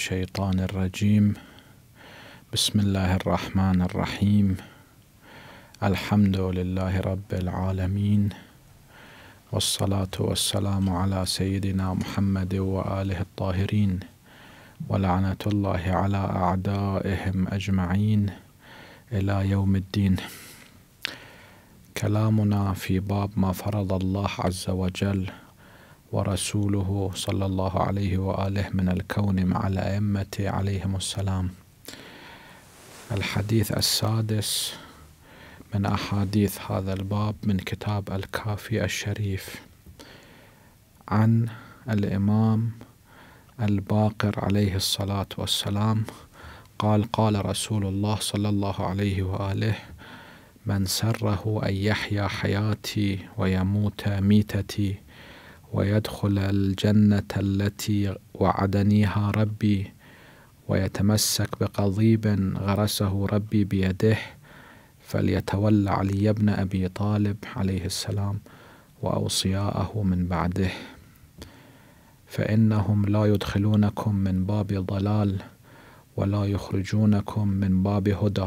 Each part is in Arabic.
الشيطان الرجيم بسم الله الرحمن الرحيم الحمد لله رب العالمين والصلاة والسلام على سيدنا محمد وآله الطاهرين ولعنة الله على أعدائهم أجمعين إلى يوم الدين كلامنا في باب ما فرض الله عز وجل ورسوله صلى الله عليه وآله من الكون مع الأئمة عليهم السلام الحديث السادس من أحاديث هذا الباب من كتاب الكافي الشريف عن الإمام الباقر عليه الصلاة والسلام قال قال رسول الله صلى الله عليه وآله من سره أن يحيا حياتي ويموت ميتتي ويدخل الجنة التي وعدنيها ربي ويتمسك بقضيب غرسه ربي بيده فليتولى علي بن أبي طالب عليه السلام وأوصياءه من بعده فإنهم لا يدخلونكم من باب ضلال ولا يخرجونكم من باب هدى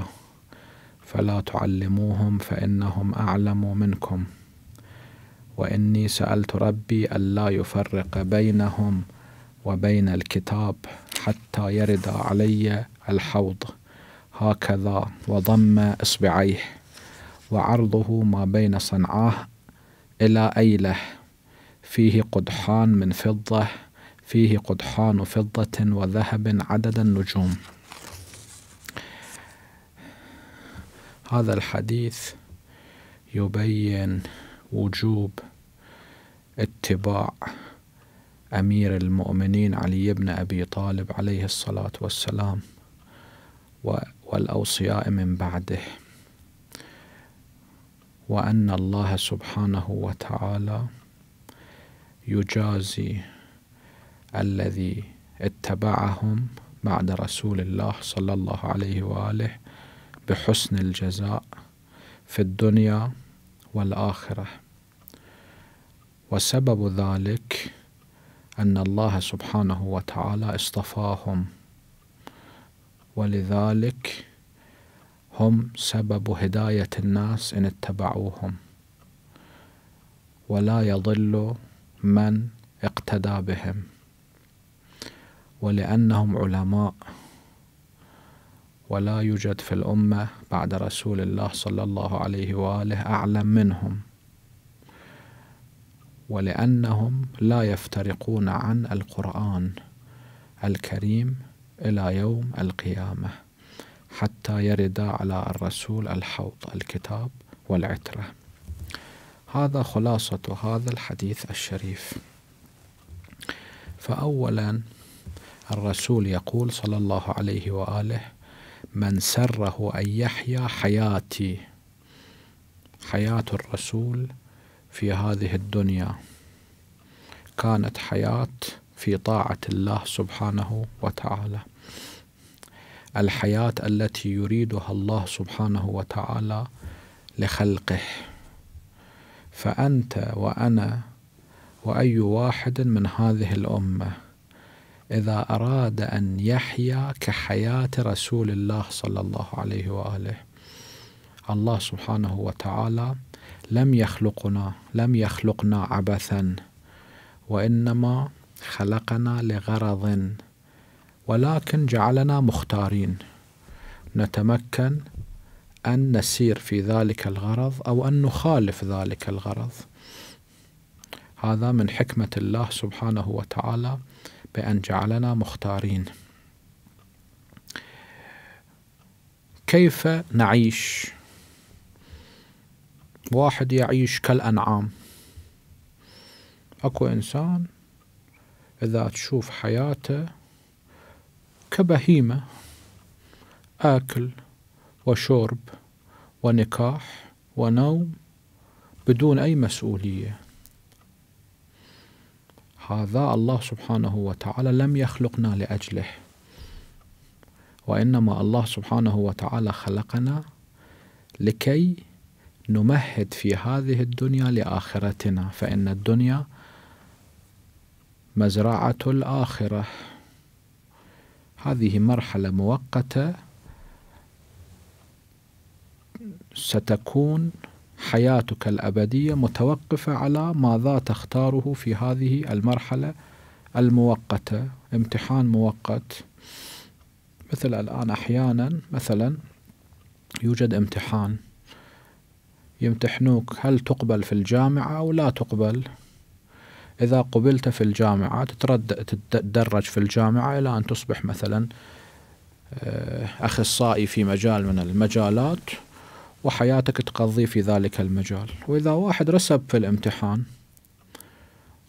فلا تعلموهم فإنهم أعلم منكم واني سالت ربي الا يفرق بينهم وبين الكتاب حتى يرد علي الحوض هكذا وضم اصبعيه وعرضه ما بين صنعاء الى ايله فيه قدحان من فضه فيه قدحان فضه وذهب عدد النجوم هذا الحديث يبين وجوب اتباع أمير المؤمنين علي بن أبي طالب عليه الصلاة والسلام والأوصياء من بعده وأن الله سبحانه وتعالى يجازي الذي اتبعهم بعد رسول الله صلى الله عليه وآله بحسن الجزاء في الدنيا والآخرة وسبب ذلك أن الله سبحانه وتعالى اصطفاهم ولذلك هم سبب هداية الناس إن اتبعوهم ولا يضل من اقتدى بهم ولأنهم علماء ولا يوجد في الأمة بعد رسول الله صلى الله عليه وآله أعلم منهم ولانهم لا يفترقون عن القران الكريم الى يوم القيامه حتى يرد على الرسول الحوض الكتاب والعتره هذا خلاصه هذا الحديث الشريف فاولا الرسول يقول صلى الله عليه واله من سره ان يحيا حياتي حياه الرسول في هذه الدنيا كانت حياه في طاعه الله سبحانه وتعالى الحياه التي يريدها الله سبحانه وتعالى لخلقه فانت وانا واي واحد من هذه الامه اذا اراد ان يحيا كحياه رسول الله صلى الله عليه واله الله سبحانه وتعالى لم يخلقنا لم يخلقنا عبثا وانما خلقنا لغرض ولكن جعلنا مختارين نتمكن ان نسير في ذلك الغرض او ان نخالف ذلك الغرض هذا من حكمه الله سبحانه وتعالى بان جعلنا مختارين كيف نعيش واحد يعيش كالأنعام أكو إنسان إذا تشوف حياته كبهيمة آكل وشرب ونكاح ونوم بدون أي مسؤولية هذا الله سبحانه وتعالى لم يخلقنا لأجله وإنما الله سبحانه وتعالى خلقنا لكي نمهد في هذه الدنيا لاخرتنا فان الدنيا مزرعه الاخره هذه مرحله مؤقته ستكون حياتك الابديه متوقفه على ماذا تختاره في هذه المرحله المؤقته امتحان مؤقت مثل الان احيانا مثلا يوجد امتحان يمتحنوك هل تقبل في الجامعة أو لا تقبل إذا قبلت في الجامعة تتدرج في الجامعة إلى أن تصبح مثلا آه، أخصائي في مجال من المجالات وحياتك تقضي في ذلك المجال وإذا واحد رسب في الامتحان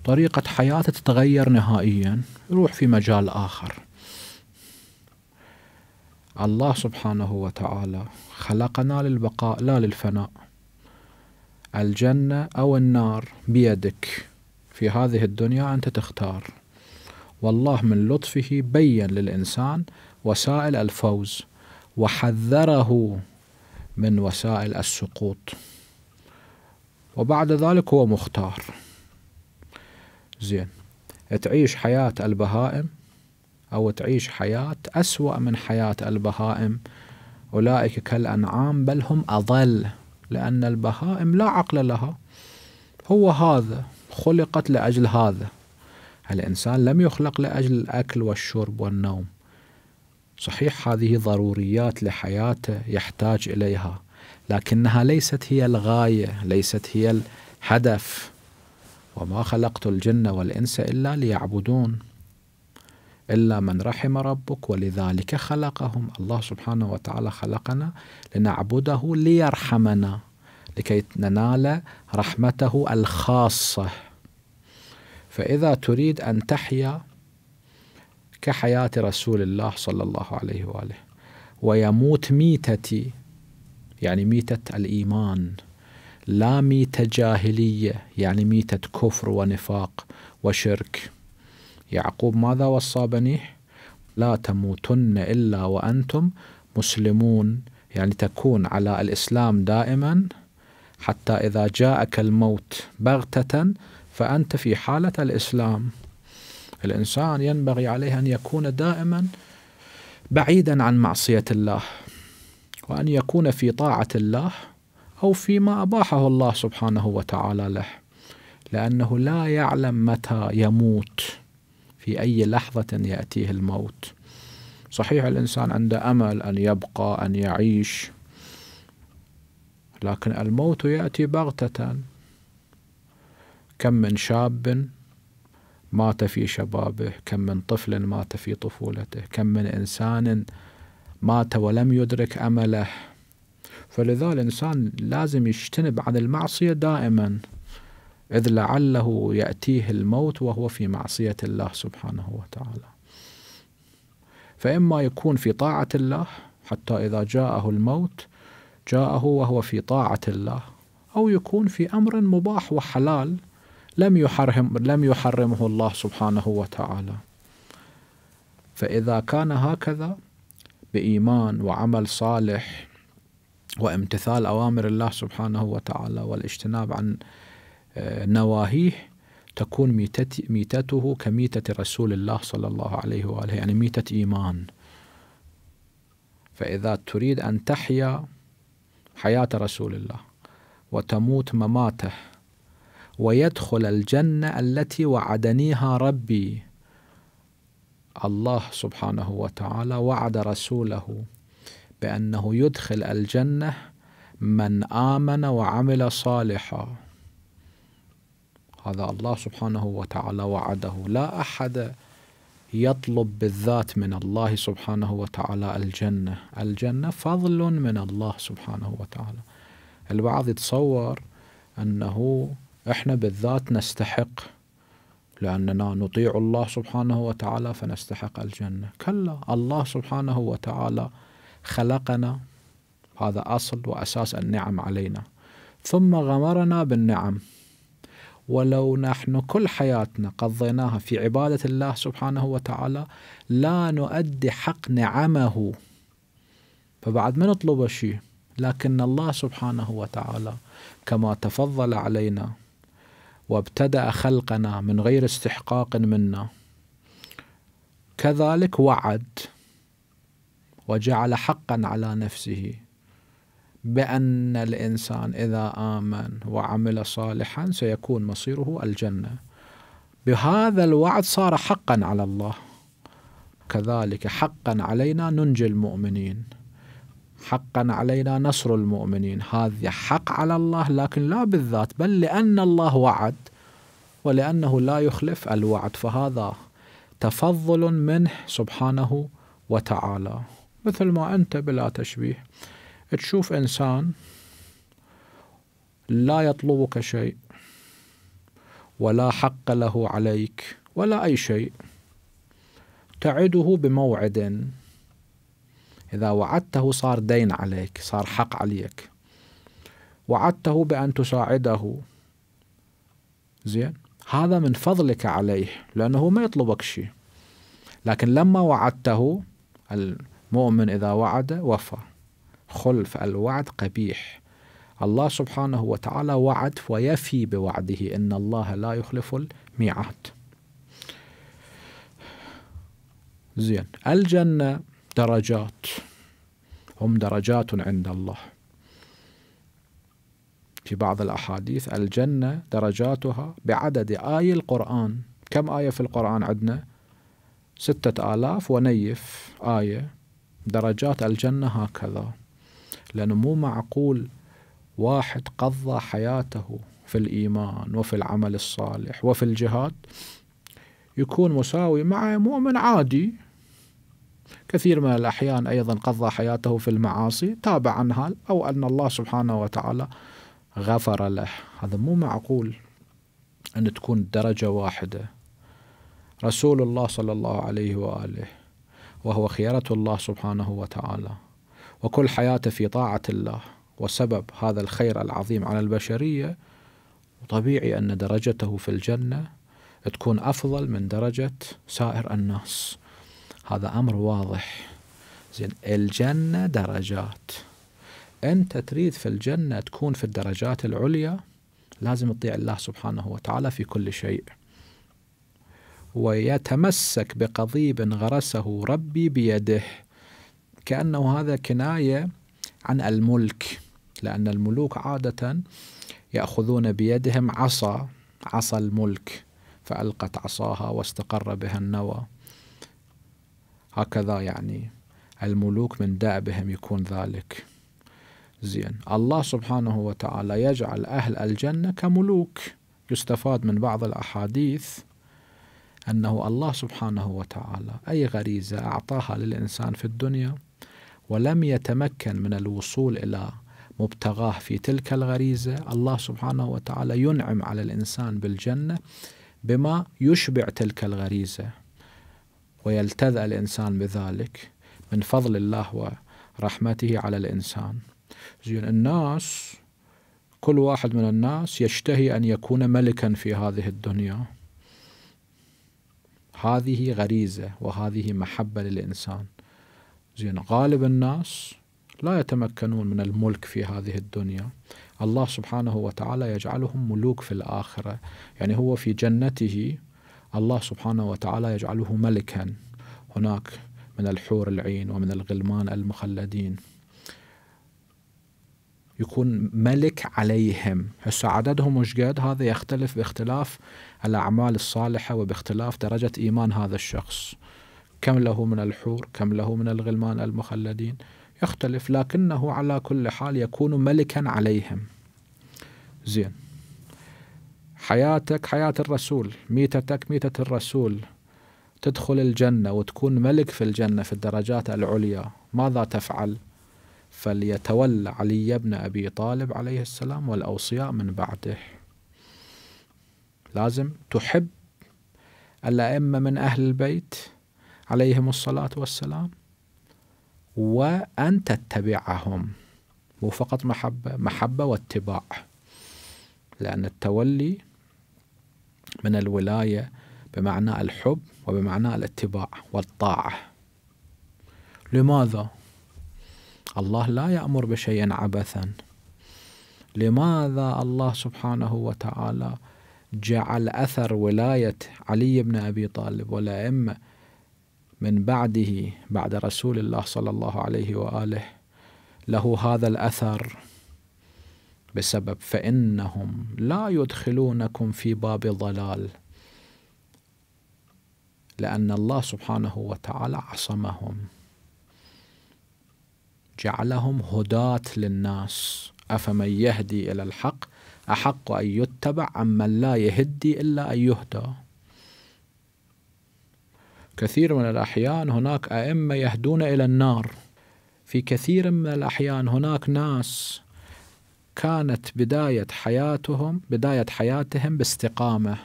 طريقة حياته تتغير نهائيا يروح في مجال آخر الله سبحانه وتعالى خلقنا للبقاء لا للفناء الجنة أو النار بيدك في هذه الدنيا أنت تختار والله من لطفه بين للإنسان وسائل الفوز وحذره من وسائل السقوط وبعد ذلك هو مختار زين تعيش حياة البهائم أو تعيش حياة أسوأ من حياة البهائم أولئك كالأنعام بل هم أضل لأن البهائم لا عقل لها هو هذا خلقت لأجل هذا الإنسان لم يخلق لأجل الأكل والشرب والنوم صحيح هذه ضروريات لحياته يحتاج إليها لكنها ليست هي الغاية ليست هي الهدف وما خلقت الجن والإنس إلا ليعبدون إلا من رحم ربك ولذلك خلقهم الله سبحانه وتعالى خلقنا لنعبده ليرحمنا لكي ننال رحمته الخاصة فإذا تريد أن تحيا كحياة رسول الله صلى الله عليه وآله ويموت ميتتي يعني ميتة الإيمان لا ميتة جاهلية يعني ميتة كفر ونفاق وشرك يعقوب ماذا وصى بنيه لا تموتن إلا وأنتم مسلمون يعني تكون على الإسلام دائما حتى إذا جاءك الموت بغتة فأنت في حالة الإسلام الإنسان ينبغي عليه أن يكون دائما بعيدا عن معصية الله وأن يكون في طاعة الله أو فيما أباحه الله سبحانه وتعالى له لأنه لا يعلم متى يموت في أي لحظة يأتيه الموت صحيح الإنسان عنده أمل أن يبقى أن يعيش لكن الموت يأتي بغتة كم من شاب مات في شبابه كم من طفل مات في طفولته كم من إنسان مات ولم يدرك أمله فلذا الإنسان لازم يجتنب عن المعصية دائما إذ لعله يأتيه الموت وهو في معصية الله سبحانه وتعالى فإما يكون في طاعة الله حتى إذا جاءه الموت جاءه وهو في طاعة الله أو يكون في أمر مباح وحلال لم يحرم لم يحرمه الله سبحانه وتعالى فإذا كان هكذا بإيمان وعمل صالح وامتثال أوامر الله سبحانه وتعالى والاجتناب عن آه، نواهيه تكون ميتت ميتته كميتة رسول الله صلى الله عليه وآله يعني ميتة إيمان فإذا تريد أن تحيا حياة رسول الله وتموت مماته ويدخل الجنة التي وعدنيها ربي الله سبحانه وتعالى وعد رسوله بأنه يدخل الجنة من آمن وعمل صالحاً هذا الله سبحانه وتعالى وعده لا أحد يطلب بالذات من الله سبحانه وتعالى الجنة الجنة فضل من الله سبحانه وتعالى البعض يتصور أنه إحنا بالذات نستحق لأننا نطيع الله سبحانه وتعالى فنستحق الجنة كلا الله سبحانه وتعالى خلقنا هذا أصل وأساس النعم علينا ثم غمرنا بالنعم ولو نحن كل حياتنا قضيناها في عبادة الله سبحانه وتعالى لا نؤدي حق نعمه فبعد ما نطلب شيء لكن الله سبحانه وتعالى كما تفضل علينا وابتدأ خلقنا من غير استحقاق منا كذلك وعد وجعل حقا على نفسه بأن الإنسان إذا آمن وعمل صالحا سيكون مصيره الجنة بهذا الوعد صار حقا على الله كذلك حقا علينا ننجي المؤمنين حقا علينا نصر المؤمنين هذا حق على الله لكن لا بالذات بل لأن الله وعد ولأنه لا يخلف الوعد فهذا تفضل منه سبحانه وتعالى مثل ما أنت بلا تشبيه تشوف انسان لا يطلبك شيء ولا حق له عليك ولا اي شيء تعده بموعد اذا وعدته صار دين عليك صار حق عليك وعدته بان تساعده زين هذا من فضلك عليه لانه ما يطلبك شيء لكن لما وعدته المؤمن اذا وعد وفى خلف الوعد قبيح الله سبحانه وتعالى وعد ويفي بوعده إن الله لا يخلف الميعاد زين الجنة درجات هم درجات عند الله في بعض الأحاديث الجنة درجاتها بعدد آي القرآن كم آية في القرآن عندنا ستة آلاف ونيف آية درجات الجنة هكذا لأنه مو معقول واحد قضى حياته في الإيمان وفي العمل الصالح وفي الجهاد يكون مساوي مع مؤمن عادي كثير من الأحيان أيضا قضى حياته في المعاصي تابع عنها أو أن الله سبحانه وتعالى غفر له هذا مو معقول أن تكون درجة واحدة رسول الله صلى الله عليه وآله وهو خيرة الله سبحانه وتعالى وكل حياته في طاعة الله وسبب هذا الخير العظيم على البشرية طبيعي أن درجته في الجنة تكون أفضل من درجة سائر الناس هذا أمر واضح زين الجنة درجات أنت تريد في الجنة تكون في الدرجات العليا لازم تطيع الله سبحانه وتعالى في كل شيء ويتمسك بقضيب غرسه ربي بيده كأنه هذا كناية عن الملك لأن الملوك عادة يأخذون بيدهم عصا عصا الملك فألقت عصاها واستقر بها النوى هكذا يعني الملوك من دأبهم يكون ذلك زين الله سبحانه وتعالى يجعل أهل الجنة كملوك يستفاد من بعض الأحاديث أنه الله سبحانه وتعالى أي غريزة أعطاها للإنسان في الدنيا ولم يتمكن من الوصول إلى مبتغاه في تلك الغريزة الله سبحانه وتعالى ينعم على الإنسان بالجنة بما يشبع تلك الغريزة ويلتذى الإنسان بذلك من فضل الله ورحمته على الإنسان زين الناس كل واحد من الناس يشتهي أن يكون ملكا في هذه الدنيا هذه غريزة وهذه محبة للإنسان زين غالب الناس لا يتمكنون من الملك في هذه الدنيا الله سبحانه وتعالى يجعلهم ملوك في الآخرة يعني هو في جنته الله سبحانه وتعالى يجعله ملكا هناك من الحور العين ومن الغلمان المخلدين يكون ملك عليهم هسه عددهم وش قد هذا يختلف باختلاف الأعمال الصالحة وباختلاف درجة إيمان هذا الشخص كم له من الحور كم له من الغلمان المخلدين يختلف لكنه على كل حال يكون ملكا عليهم زين حياتك حياة الرسول ميتتك ميتة الرسول تدخل الجنة وتكون ملك في الجنة في الدرجات العليا ماذا تفعل فليتولى علي بن أبي طالب عليه السلام والأوصياء من بعده لازم تحب الأئمة من أهل البيت عليهم الصلاة والسلام وأن تتبعهم مو فقط محبة محبة واتباع لأن التولي من الولاية بمعنى الحب وبمعنى الاتباع والطاعة لماذا؟ الله لا يأمر بشيء عبثا لماذا الله سبحانه وتعالى جعل أثر ولاية علي بن أبي طالب والأئمة من بعده بعد رسول الله صلى الله عليه واله له هذا الاثر بسبب فانهم لا يدخلونكم في باب ضلال لان الله سبحانه وتعالى عصمهم جعلهم هداة للناس أفمن يهدي إلى الحق أحق أن يتبع عمن لا يهدي إلا أن يهدى كثير من الأحيان هناك أئمة يهدون إلى النار في كثير من الأحيان هناك ناس كانت بداية حياتهم بداية حياتهم باستقامة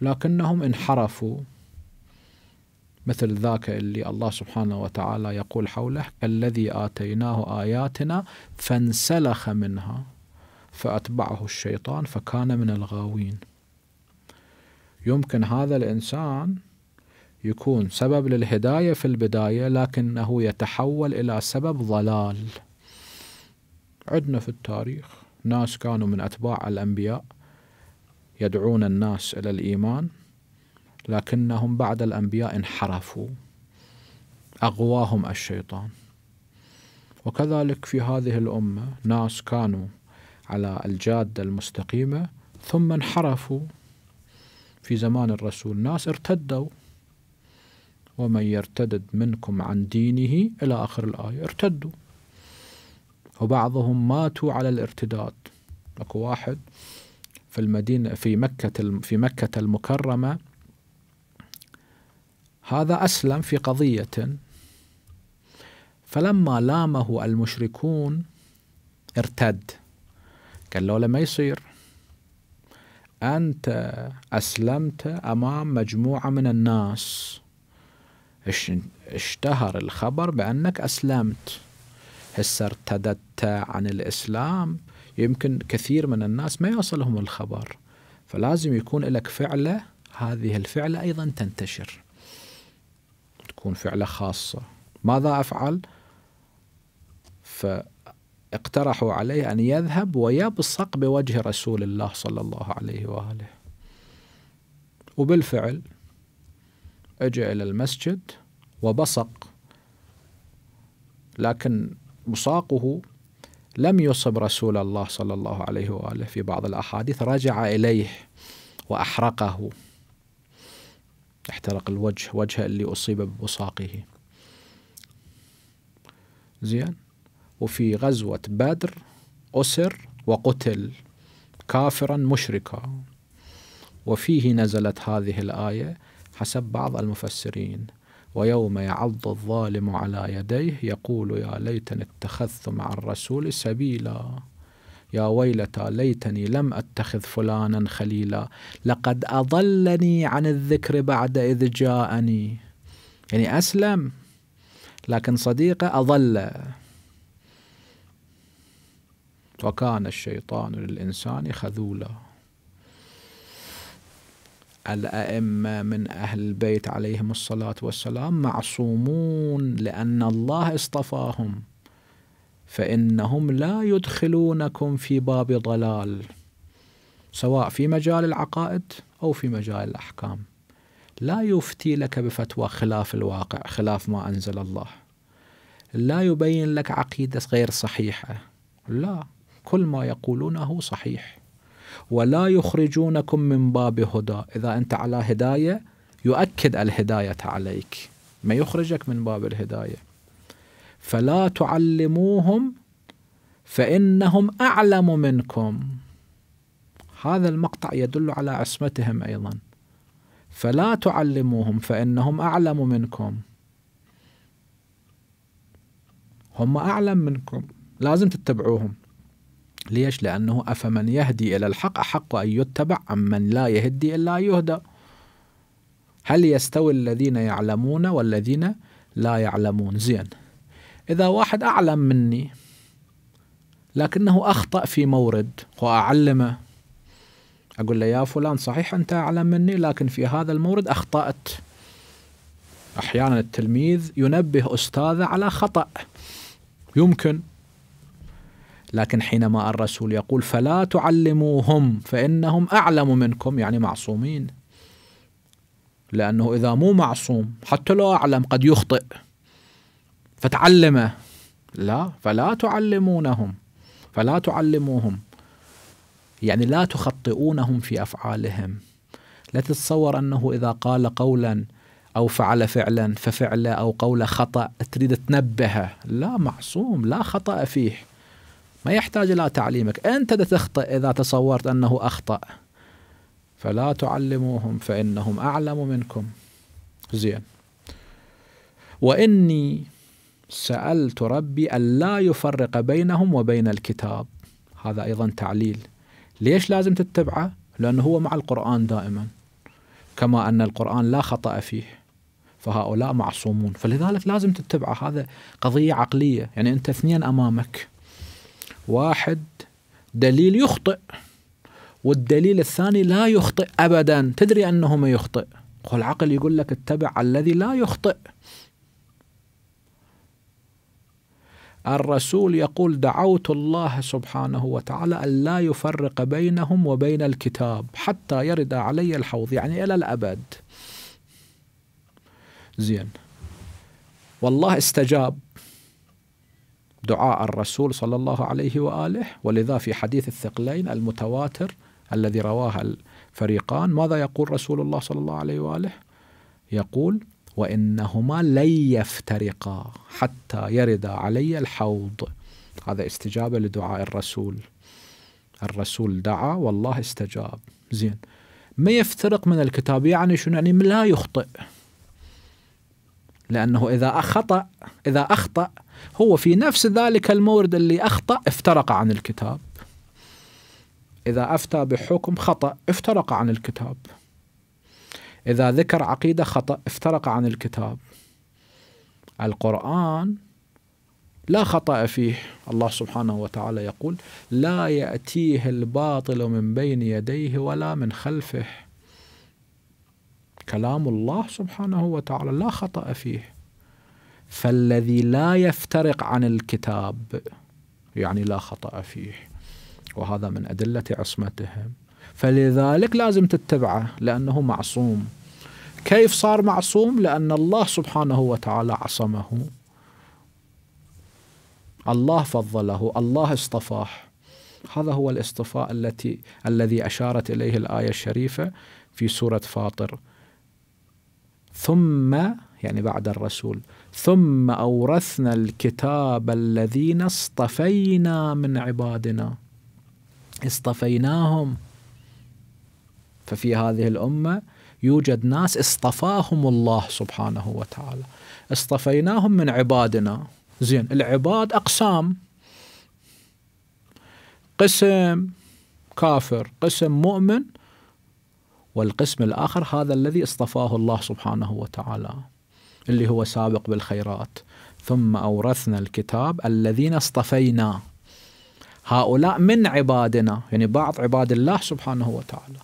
لكنهم انحرفوا مثل ذاك اللي الله سبحانه وتعالى يقول حوله الذي آتيناه آياتنا فانسلخ منها فأتبعه الشيطان فكان من الغاوين يمكن هذا الإنسان يكون سبب للهداية في البداية لكنه يتحول إلى سبب ضلال عدنا في التاريخ ناس كانوا من أتباع الأنبياء يدعون الناس إلى الإيمان لكنهم بعد الأنبياء انحرفوا أغواهم الشيطان وكذلك في هذه الأمة ناس كانوا على الجادة المستقيمة ثم انحرفوا في زمان الرسول ناس ارتدوا ومن يرتدد منكم عن دينه إلى آخر الآية ارتدوا وبعضهم ماتوا على الارتداد اكو واحد في المدينة في مكة في مكة المكرمة هذا أسلم في قضية فلما لامه المشركون ارتد قال له ما يصير أنت أسلمت أمام مجموعة من الناس اشتهر الخبر بأنك أسلمت هسه ارتدت عن الإسلام يمكن كثير من الناس ما يوصلهم الخبر فلازم يكون لك فعلة هذه الفعلة أيضا تنتشر تكون فعلة خاصة ماذا أفعل؟ فاقترحوا عليه أن يذهب ويبصق بوجه رسول الله صلى الله عليه وآله وبالفعل اجى الى المسجد وبصق لكن بصاقه لم يصب رسول الله صلى الله عليه واله في بعض الاحاديث رجع اليه واحرقه احترق الوجه وجهه اللي اصيب ببصاقه زين وفي غزوه بدر اسر وقتل كافرا مشركا وفيه نزلت هذه الايه حسب بعض المفسرين ويوم يعض الظالم على يديه يقول يا ليتني اتخذت مع الرسول سبيلا يا ويلتى ليتني لم اتخذ فلانا خليلا لقد اضلني عن الذكر بعد اذ جاءني يعني اسلم لكن صديقه اضل وكان الشيطان للانسان خذولا الأئمة من أهل البيت عليهم الصلاة والسلام معصومون لأن الله اصطفاهم فإنهم لا يدخلونكم في باب ضلال سواء في مجال العقائد أو في مجال الأحكام لا يفتي لك بفتوى خلاف الواقع خلاف ما أنزل الله لا يبين لك عقيدة غير صحيحة لا كل ما يقولونه صحيح ولا يخرجونكم من باب هدى إذا أنت على هداية يؤكد الهداية عليك ما يخرجك من باب الهداية فلا تعلموهم فإنهم أعلم منكم هذا المقطع يدل على عصمتهم أيضا فلا تعلموهم فإنهم أعلم منكم هم أعلم منكم لازم تتبعوهم ليش؟ لأنه أفمن يهدي إلى الحق أحق أن يتبع أم من لا يهدي إلا يهدى هل يستوي الذين يعلمون والذين لا يعلمون زين إذا واحد أعلم مني لكنه أخطأ في مورد وأعلمه أقول له يا فلان صحيح أنت أعلم مني لكن في هذا المورد أخطأت أحيانا التلميذ ينبه أستاذه على خطأ يمكن لكن حينما الرسول يقول فلا تعلموهم فإنهم أعلم منكم يعني معصومين لأنه إذا مو معصوم حتى لو أعلم قد يخطئ فتعلمه لا فلا تعلمونهم فلا تعلموهم يعني لا تخطئونهم في أفعالهم لا تتصور أنه إذا قال قولا أو فعل فعلا ففعله أو قوله خطأ تريد تنبهه لا معصوم لا خطأ فيه ما يحتاج إلى تعليمك أنت تخطئ إذا تصورت أنه أخطأ فلا تعلموهم فإنهم أعلم منكم زين وإني سألت ربي ألا يفرق بينهم وبين الكتاب هذا أيضا تعليل ليش لازم تتبعه؟ لأنه هو مع القرآن دائما كما أن القرآن لا خطأ فيه فهؤلاء معصومون فلذلك لازم تتبعه هذا قضية عقلية يعني أنت اثنين أمامك واحد دليل يخطئ والدليل الثاني لا يخطئ ابدا تدري انه ما يخطئ والعقل يقول لك اتبع الذي لا يخطئ الرسول يقول دعوت الله سبحانه وتعالى أن لا يفرق بينهم وبين الكتاب حتى يرد علي الحوض يعني إلى الأبد زين والله استجاب دعاء الرسول صلى الله عليه واله ولذا في حديث الثقلين المتواتر الذي رواه الفريقان ماذا يقول رسول الله صلى الله عليه واله؟ يقول: وانهما لن يفترقا حتى يرد علي الحوض. هذا استجابه لدعاء الرسول. الرسول دعا والله استجاب. زين. ما يفترق من الكتاب يعني شنو يعني لا يخطئ. لانه اذا اخطا اذا اخطا هو في نفس ذلك المورد اللي أخطأ افترق عن الكتاب إذا أفتى بحكم خطأ افترق عن الكتاب إذا ذكر عقيدة خطأ افترق عن الكتاب القرآن لا خطأ فيه الله سبحانه وتعالى يقول لا يأتيه الباطل من بين يديه ولا من خلفه كلام الله سبحانه وتعالى لا خطأ فيه فالذي لا يفترق عن الكتاب يعني لا خطأ فيه وهذا من أدلة عصمتهم فلذلك لازم تتبعه لأنه معصوم كيف صار معصوم لأن الله سبحانه وتعالى عصمه الله فضله الله اصطفاه هذا هو الاصطفاء التي الذي أشارت إليه الآية الشريفة في سورة فاطر ثم يعني بعد الرسول ثم أورثنا الكتاب الذين اصطفينا من عبادنا اصطفيناهم ففي هذه الأمة يوجد ناس اصطفاهم الله سبحانه وتعالى اصطفيناهم من عبادنا زين العباد أقسام قسم كافر قسم مؤمن والقسم الآخر هذا الذي اصطفاه الله سبحانه وتعالى اللي هو سابق بالخيرات ثم أورثنا الكتاب الذين اصطفينا هؤلاء من عبادنا يعني بعض عباد الله سبحانه وتعالى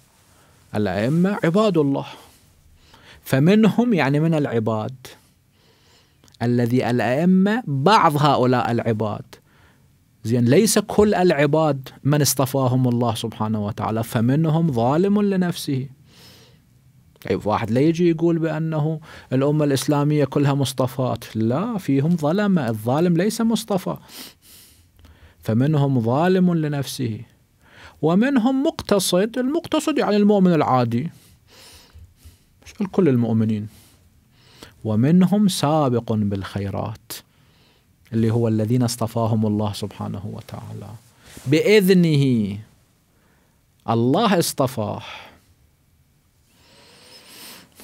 الأئمة عباد الله فمنهم يعني من العباد الذي الأئمة بعض هؤلاء العباد زين ليس كل العباد من اصطفاهم الله سبحانه وتعالى فمنهم ظالم لنفسه طيب واحد لا يجي يقول بأنه الأمة الإسلامية كلها مصطفات لا فيهم ظلمة الظالم ليس مصطفى فمنهم ظالم لنفسه ومنهم مقتصد المقتصد يعني المؤمن العادي كل المؤمنين ومنهم سابق بالخيرات اللي هو الذين اصطفاهم الله سبحانه وتعالى بإذنه الله اصطفاه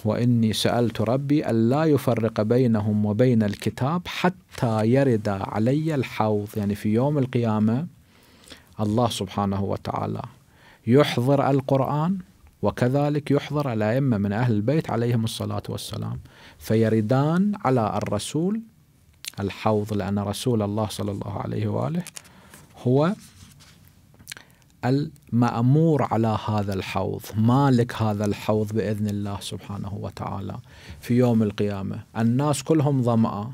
واني سالت ربي الا يفرق بينهم وبين الكتاب حتى يرد علي الحوض يعني في يوم القيامه الله سبحانه وتعالى يحضر القران وكذلك يحضر الائمه من اهل البيت عليهم الصلاه والسلام فيردان على الرسول الحوض لان رسول الله صلى الله عليه واله هو المأمور على هذا الحوض مالك هذا الحوض بإذن الله سبحانه وتعالى في يوم القيامة الناس كلهم ظمأ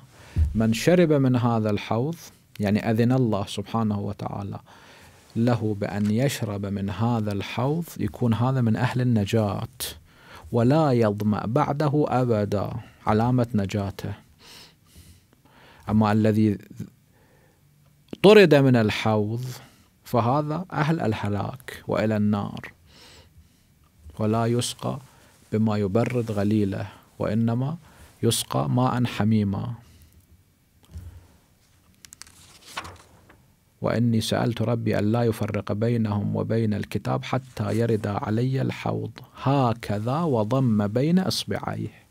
من شرب من هذا الحوض يعني أذن الله سبحانه وتعالى له بأن يشرب من هذا الحوض يكون هذا من أهل النجاة ولا يظمأ بعده أبدا علامة نجاته أما الذي طرد من الحوض فهذا أهل الهلاك وإلى النار ولا يسقى بما يبرد غليله وإنما يسقى ماء حميما وإني سألت ربي ألا يفرق بينهم وبين الكتاب حتى يرد علي الحوض هكذا وضم بين إصبعيه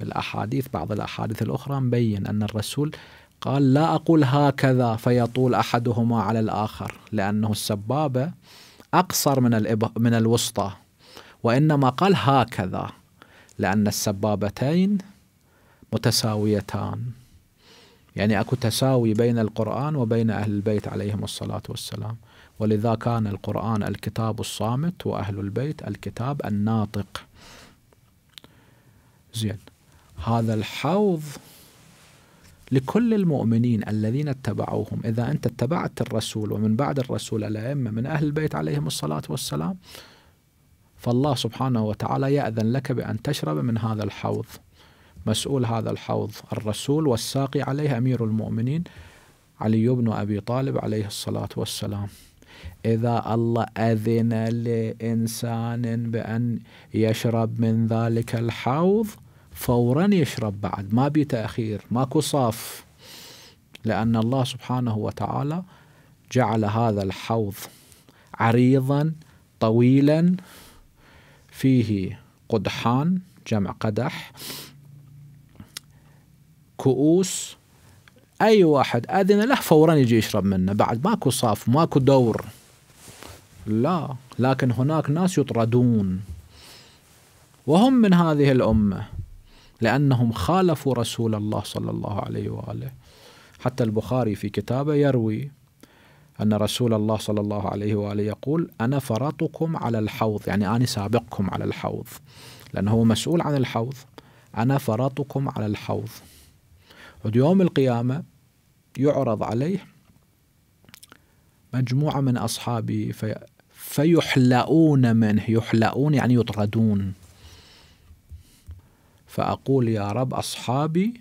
بالأحاديث بعض الأحاديث الأخرى مبين أن الرسول قال لا أقول هكذا فيطول أحدهما على الآخر لأنه السبابة أقصر من, من الوسطى وإنما قال هكذا لأن السبابتين متساويتان يعني أكو تساوي بين القرآن وبين أهل البيت عليهم الصلاة والسلام ولذا كان القرآن الكتاب الصامت وأهل البيت الكتاب الناطق زين هذا الحوض لكل المؤمنين الذين اتبعوهم إذا أنت اتبعت الرسول ومن بعد الرسول الأئمة من أهل البيت عليهم الصلاة والسلام فالله سبحانه وتعالى يأذن لك بأن تشرب من هذا الحوض مسؤول هذا الحوض الرسول والساقي عليه أمير المؤمنين علي بن أبي طالب عليه الصلاة والسلام إذا الله أذن لإنسان بأن يشرب من ذلك الحوض فورا يشرب بعد ما بي تأخير ماكو صاف لأن الله سبحانه وتعالى جعل هذا الحوض عريضا طويلا فيه قدحان جمع قدح كؤوس أي واحد أذن له فورا يجي يشرب منه بعد ماكو صاف ماكو دور لا لكن هناك ناس يطردون وهم من هذه الامه لأنهم خالفوا رسول الله صلى الله عليه وآله حتى البخاري في كتابه يروي أن رسول الله صلى الله عليه وآله يقول أنا فرطكم على الحوض يعني أنا سابقكم على الحوض لأنه هو مسؤول عن الحوض أنا فرطكم على الحوض يوم القيامة يعرض عليه مجموعة من أصحابه في فيحلؤون منه يحلؤون يعني يطردون فأقول يا رب أصحابي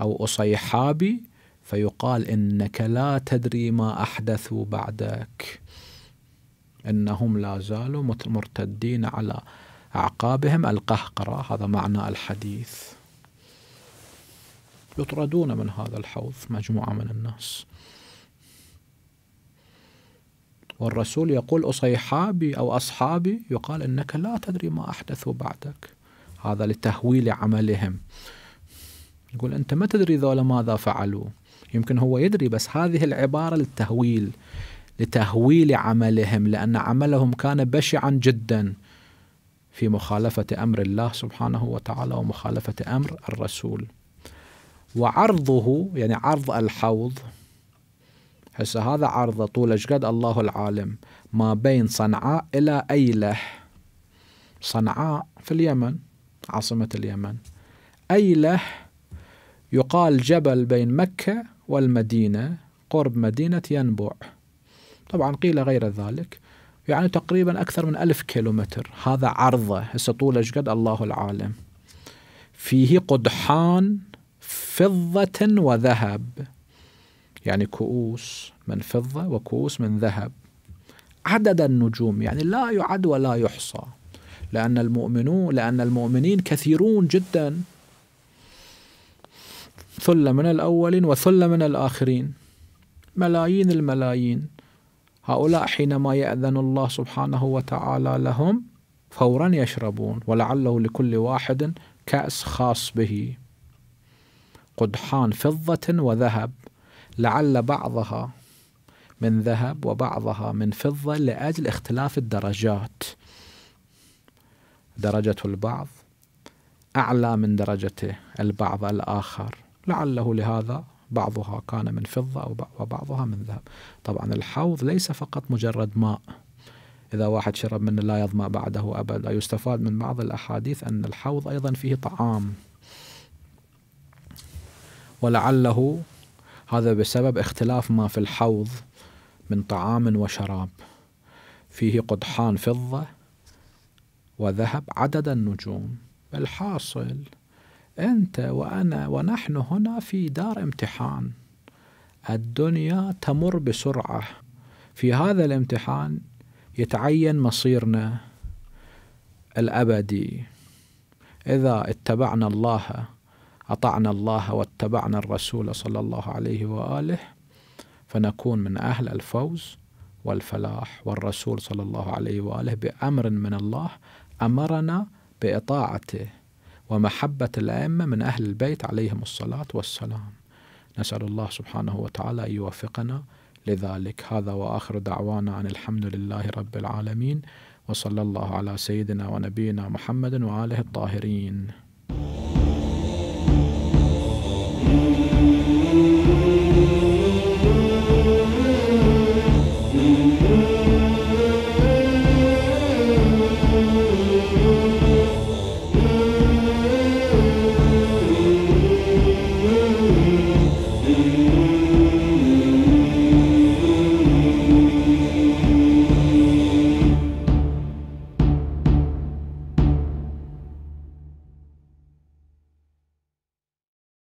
أو أصيحابي فيقال إنك لا تدري ما أحدثوا بعدك إنهم لا زالوا مرتدين على أعقابهم القهقرة هذا معنى الحديث يطردون من هذا الحوض مجموعة من الناس والرسول يقول أصيحابي أو أصحابي يقال إنك لا تدري ما أحدثوا بعدك هذا لتهويل عملهم يقول أنت ما تدري ذولا ماذا فعلوا يمكن هو يدري بس هذه العبارة للتهويل لتهويل عملهم لأن عملهم كان بشعا جدا في مخالفة أمر الله سبحانه وتعالى ومخالفة أمر الرسول وعرضه يعني عرض الحوض هسه هذا عرضه طول اشقد الله العالم ما بين صنعاء إلى أيله صنعاء في اليمن عاصمة اليمن أيله يقال جبل بين مكة والمدينة قرب مدينة ينبع طبعا قيل غير ذلك يعني تقريبا أكثر من ألف كيلومتر هذا عرضه هسه طوله قد الله العالم فيه قدحان فضة وذهب يعني كؤوس من فضة وكؤوس من ذهب عدد النجوم يعني لا يعد ولا يحصى لأن المؤمنون لأن المؤمنين كثيرون جدا ثلة من الأولين وثلة من الآخرين ملايين الملايين هؤلاء حينما يأذن الله سبحانه وتعالى لهم فورا يشربون ولعله لكل واحد كأس خاص به قدحان فضة وذهب لعل بعضها من ذهب وبعضها من فضة لأجل اختلاف الدرجات درجة البعض أعلى من درجة البعض الآخر لعله لهذا بعضها كان من فضة وبعضها من ذهب طبعا الحوض ليس فقط مجرد ماء إذا واحد شرب منه لا يظمأ بعده أبدا يستفاد من بعض الأحاديث أن الحوض أيضا فيه طعام ولعله هذا بسبب اختلاف ما في الحوض من طعام وشراب فيه قدحان فضة وذهب عدد النجوم الحاصل أنت وأنا ونحن هنا في دار امتحان الدنيا تمر بسرعة في هذا الامتحان يتعين مصيرنا الأبدي إذا اتبعنا الله أطعنا الله واتبعنا الرسول صلى الله عليه وآله فنكون من أهل الفوز والفلاح والرسول صلى الله عليه واله بامر من الله امرنا باطاعته ومحبه الائمه من اهل البيت عليهم الصلاه والسلام. نسال الله سبحانه وتعالى ان يوفقنا لذلك هذا واخر دعوانا ان الحمد لله رب العالمين وصلى الله على سيدنا ونبينا محمد واله الطاهرين.